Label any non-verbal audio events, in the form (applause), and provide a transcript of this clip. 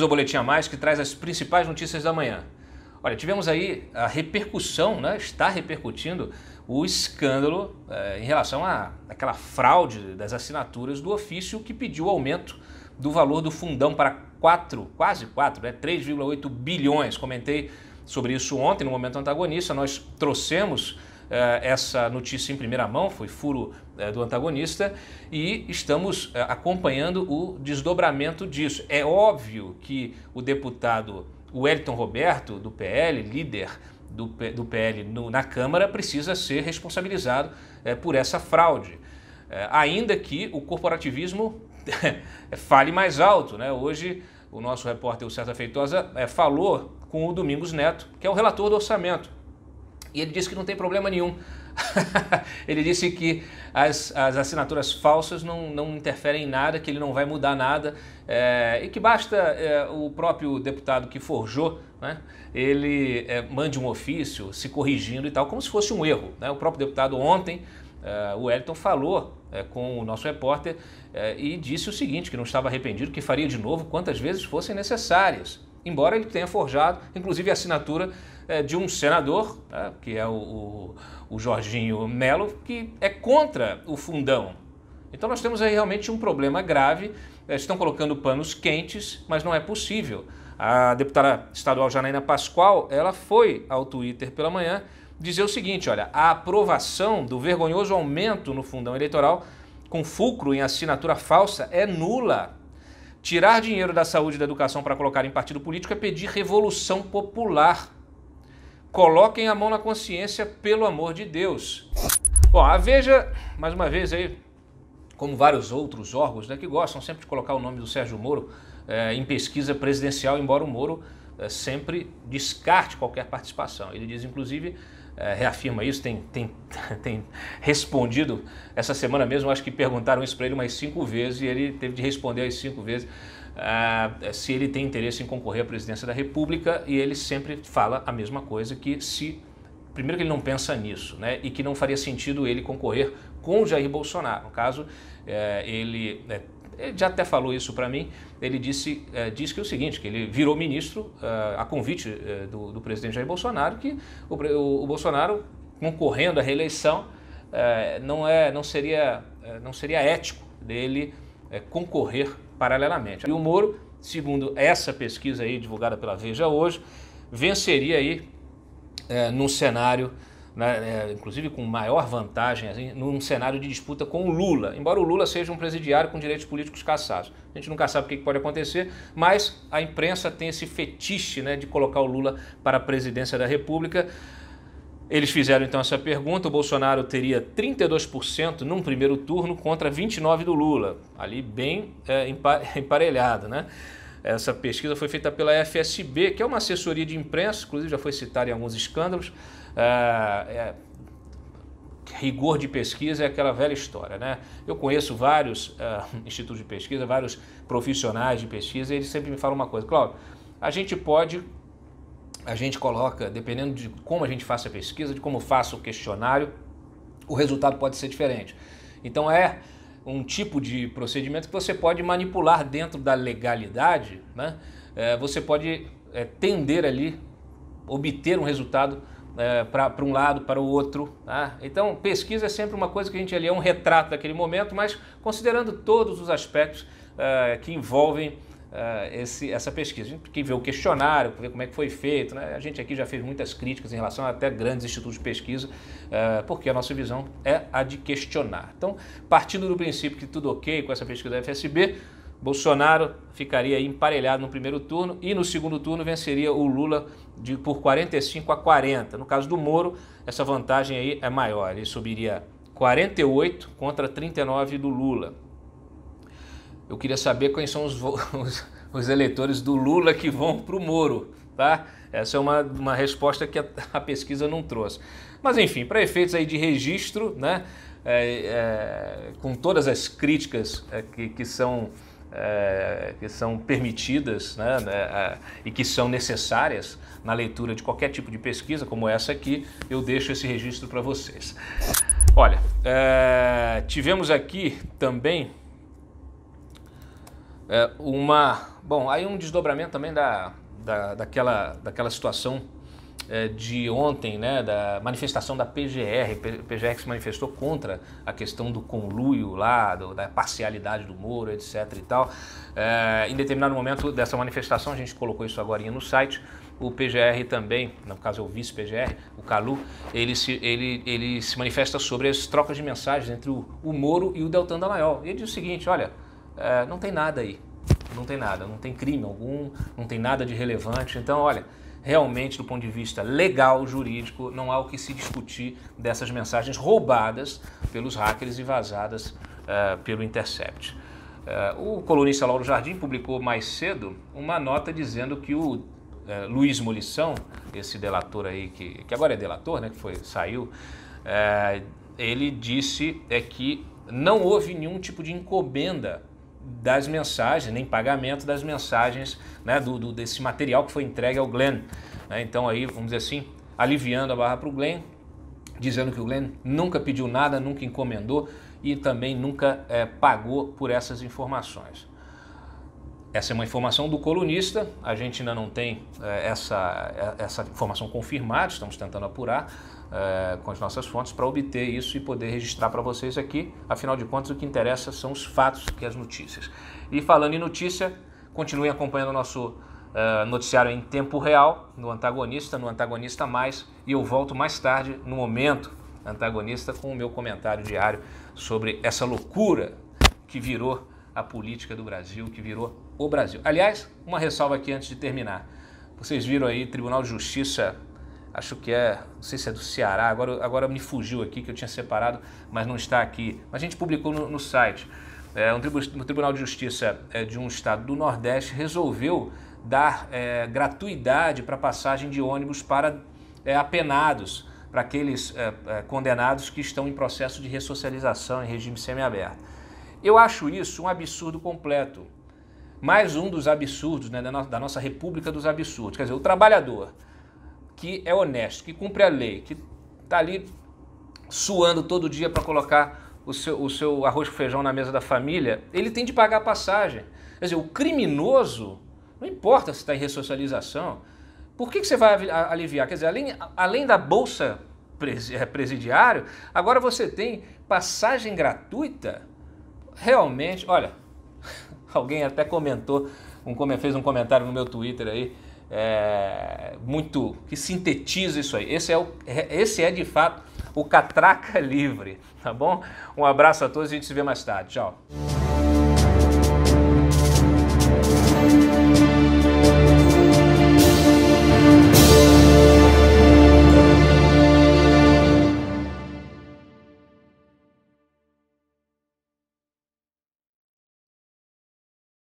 bem-vindos ao Boletim a Mais, que traz as principais notícias da manhã. Olha, tivemos aí a repercussão, né? está repercutindo o escândalo eh, em relação à, àquela fraude das assinaturas do ofício que pediu o aumento do valor do fundão para 4, quase 4, né? 3,8 bilhões. Comentei sobre isso ontem no Momento Antagonista, nós trouxemos eh, essa notícia em primeira mão, foi furo eh, do antagonista, e estamos eh, acompanhando o desdobramento disso. É óbvio que o deputado Wellington Roberto, do PL, líder do, do PL na Câmara, precisa ser responsabilizado por essa fraude. ainda que o corporativismo (laughs) fale mais alto. Né? Hoje, o nosso repórter, o César Feitosa, falou com o Domingos Neto, que é o relator do orçamento e ele disse que não tem problema nenhum. (laughs) ele disse que as, as assinaturas falsas não, não interferem em nada, que ele não vai mudar nada é, e que basta é, o próprio deputado que forjou, né, ele é, mande um ofício se corrigindo e tal, como se fosse um erro. Né? O próprio deputado ontem, é, o Wellington, falou é, com o nosso repórter é, e disse o seguinte, que não estava arrependido, que faria de novo quantas vezes fossem necessárias, embora ele tenha forjado, inclusive a assinatura é, de um senador, né, que é o, Jorginho Melo, que é contra o fundão. Então nós temos aí realmente um problema grave. É, estão colocando panos quentes, mas não é possível. A deputada estadual Janaína Pascoal, ela foi ao Twitter pela manhã dizer o seguinte, olha, a aprovação do vergonhoso aumento no fundão eleitoral com fulcro em assinatura falsa é nula. Tirar dinheiro da saúde e da educação para colocar em partido político é pedir revolução popular. Coloquem a mão na consciência, pelo amor de Deus. Bom, a Veja, mais uma vez aí, como vários outros órgãos né, que gostam sempre de colocar o nome do Sérgio Moro é, em pesquisa presidencial, embora o Moro é, sempre descarte qualquer participação. Ele diz, inclusive, é, reafirma isso, tem, tem, (laughs) tem respondido essa semana mesmo, acho que perguntaram isso para ele umas cinco vezes e ele teve de responder as cinco vezes. Ah, se ele tem interesse em concorrer à presidência da República e ele sempre fala a mesma coisa que se primeiro que ele não pensa nisso, né? E que não faria sentido ele concorrer com Jair Bolsonaro. No caso, é, ele, é, ele, já até falou isso para mim. Ele disse, é, eh, disse que é o seguinte, que ele virou ministro ah, a convite eh, do, do, presidente Jair Bolsonaro, que o, o, o Bolsonaro concorrendo à reeleição não é, não seria, não seria ético dele concorrer paralelamente. E o Moro, segundo essa pesquisa aí divulgada pela Veja hoje, venceria aí é, num cenário, né, é, inclusive com maior vantagem, assim, num cenário de disputa com o Lula, embora o Lula seja um presidiário com direitos políticos cassados. A gente nunca sabe o que pode acontecer, mas a imprensa tem esse fetiche né, de colocar o Lula para a presidência da República. Eles fizeram então essa pergunta, o Bolsonaro teria 32% num primeiro turno contra 29% do Lula, ali bem é, (laughs) emparelhado, né? Essa pesquisa foi feita pela FSB, que é uma assessoria de imprensa, inclusive já foi citada em alguns escândalos. É, é, rigor de pesquisa é aquela velha história, né? Eu conheço vários é, (laughs) institutos de pesquisa, vários profissionais de pesquisa, e eles sempre me falam uma coisa, Cláudio, a gente pode a gente coloca, dependendo de como a gente faça a pesquisa, de como faça o questionário, o resultado pode ser diferente. Então é um tipo de procedimento que você pode manipular dentro da legalidade, né? É, você pode é, tender ali, obter um resultado é, para um lado, para o outro. Tá? Então, pesquisa é sempre uma coisa que a gente ali é um retrato daquele momento, mas considerando todos os aspectos é, que envolvem uh, esse, essa pesquisa. que ver o questionário, ver como é que foi feito, né? a gente aqui já fez muitas críticas em relação a até grandes institutos de pesquisa, uh, porque a nossa visão é a de questionar. Então, partindo do princípio que tudo ok com essa pesquisa da FSB, Bolsonaro ficaria emparelhado no primeiro turno e no segundo turno venceria o Lula de, por 45 a 40. No caso do Moro, essa vantagem aí é maior, ele subiria 48 contra 39 do Lula. Eu queria saber quem são os, (laughs) os, os eleitores do Lula que vão para o Moro, tá? Essa é uma, uma resposta que a, (laughs) a pesquisa não trouxe. Mas enfim, para efeitos aí de registro, né? É, é, com todas as críticas é, que, que são é, que são permitidas né, né, e que são necessárias na leitura de qualquer tipo de pesquisa, como essa aqui, eu deixo esse registro para vocês. Olha, é, tivemos aqui também é, uma. Bom, aí um desdobramento também da, da, daquela, daquela situação é, de ontem, né, da manifestação da PGR. PGR que se manifestou contra a questão do conluio lá, do, da parcialidade do Moro, etc. e tal. É, em determinado momento dessa manifestação, a gente colocou isso agora no site o PGR também, no caso é o vice-PGR, o Calu, ele se, ele, ele se manifesta sobre as trocas de mensagens entre o, o Moro e o Deltan Dallagnol. Ele diz o seguinte, olha, é, não tem nada aí. Não tem nada, não tem crime algum, não tem nada de relevante. Então, olha, realmente, do ponto de vista legal, jurídico, não há o que se discutir dessas mensagens roubadas pelos hackers e vazadas é, pelo Intercept. É, o colunista Lauro Jardim publicou mais cedo uma nota dizendo que o é, Luiz Molição, esse delator aí que, que agora é delator, né, que foi, saiu, ele disse é que não houve nenhum tipo de encomenda das mensagens, nem pagamento das mensagens né, do, do, desse material que foi entregue ao Glenn. Né? Então aí, vamos dizer assim, aliviando a barra para o Glenn, dizendo que o Glenn nunca pediu nada, nunca encomendou e também nunca é, pagou por essas informações. Essa é uma informação do colunista, a gente ainda não tem é, essa, é, essa informação confirmada, estamos tentando apurar, é, com as nossas fontes para obter isso e poder registrar para vocês aqui. Afinal de contas, o que interessa são os fatos e as notícias. E falando em notícia, continuem acompanhando o nosso eh, noticiário em tempo real, no Antagonista, no Antagonista Mais, e eu volto mais tarde, no momento antagonista, com o meu comentário diário sobre essa loucura que virou a política do Brasil, que virou o Brasil. Aliás, uma ressalva aqui antes de terminar. Vocês viram aí, Tribunal de Justiça acho que é, não sei se é do Ceará, agora, agora me fugiu aqui que eu tinha separado, mas não está aqui. Mas a gente publicou no, no site. É, um, tribu, um Tribunal de Justiça é, de um estado do Nordeste resolveu dar é, gratuidade para passagem de ônibus para é, apenados, para aqueles é, é, condenados que estão em processo de ressocialização em regime semiaberto. Eu acho isso um absurdo completo. Mais um dos absurdos né, da, no, da nossa República dos Absurdos. Quer dizer, o trabalhador que é honesto, que cumpre a lei, que está ali suando todo dia para colocar o seu, o seu arroz com feijão na mesa da família, ele tem de pagar a passagem. Quer dizer, o criminoso, não importa se está em ressocialização, por que, que você vai aliviar? Quer dizer, além, além da bolsa é, presidiário, agora você tem passagem gratuita. Realmente, olha, (laughs) alguém até comentou, um, fez um comentário no meu Twitter aí, é, muito que sintetiza isso aí. Esse é, o, esse é de fato o Catraca (laughs) Livre, tá bom? Um abraço a todos e a gente se vê mais tarde. Tchau.